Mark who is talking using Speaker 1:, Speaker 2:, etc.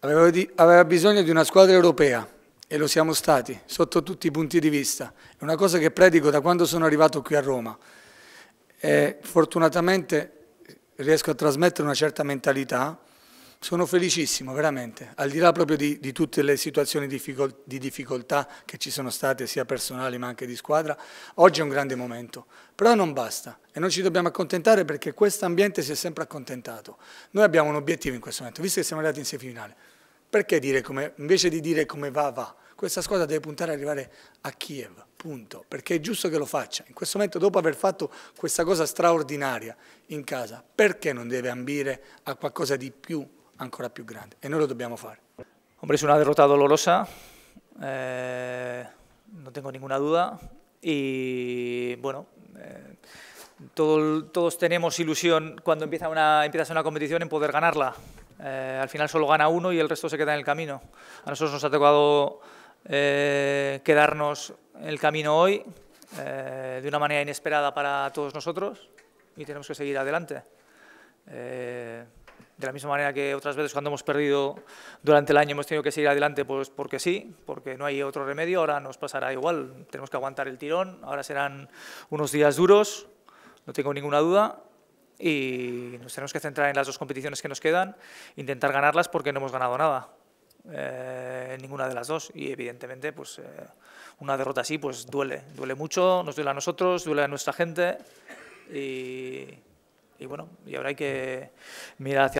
Speaker 1: aveva bisogno di una squadra europea e lo siamo stati, sotto tutti i punti di vista. È una cosa che predico da quando sono arrivato qui a Roma. E fortunatamente riesco a trasmettere una certa mentalità sono felicissimo, veramente, al di là proprio di, di tutte le situazioni di difficoltà che ci sono state, sia personali ma anche di squadra, oggi è un grande momento, però non basta e non ci dobbiamo accontentare perché questo ambiente si è sempre accontentato. Noi abbiamo un obiettivo in questo momento, visto che siamo arrivati in semifinale, perché dire come, invece di dire come va, va? Questa squadra deve puntare ad arrivare a Kiev, punto, perché è giusto che lo faccia. In questo momento, dopo aver fatto questa cosa straordinaria in casa, perché non deve ambire a qualcosa di più ancora più grande e lo debemos hacer.
Speaker 2: Hombre, es una derrota dolorosa,
Speaker 1: eh, no tengo
Speaker 2: ninguna duda y bueno, eh, todos tenemos ilusión cuando empieza una, empiezas una competición en poder ganarla. Eh, al final solo gana uno y el resto se queda en el camino. A nosotros nos ha tocado quedarnos en el camino hoy de una manera inesperada para todos nosotros y tenemos que seguir adelante de la misma manera que otras veces cuando hemos perdido durante el año hemos tenido que seguir adelante pues porque sí, porque no hay otro remedio, ahora nos pasará igual, tenemos que aguantar el tirón, ahora serán unos días duros, no tengo ninguna duda, y nos tenemos que centrar en las dos competiciones que nos quedan, intentar ganarlas porque no hemos ganado nada. Eh, ninguna de las dos y evidentemente pues eh, una derrota así pues duele duele mucho nos duele a nosotros duele a nuestra gente y, y bueno y ahora hay que mirar hacia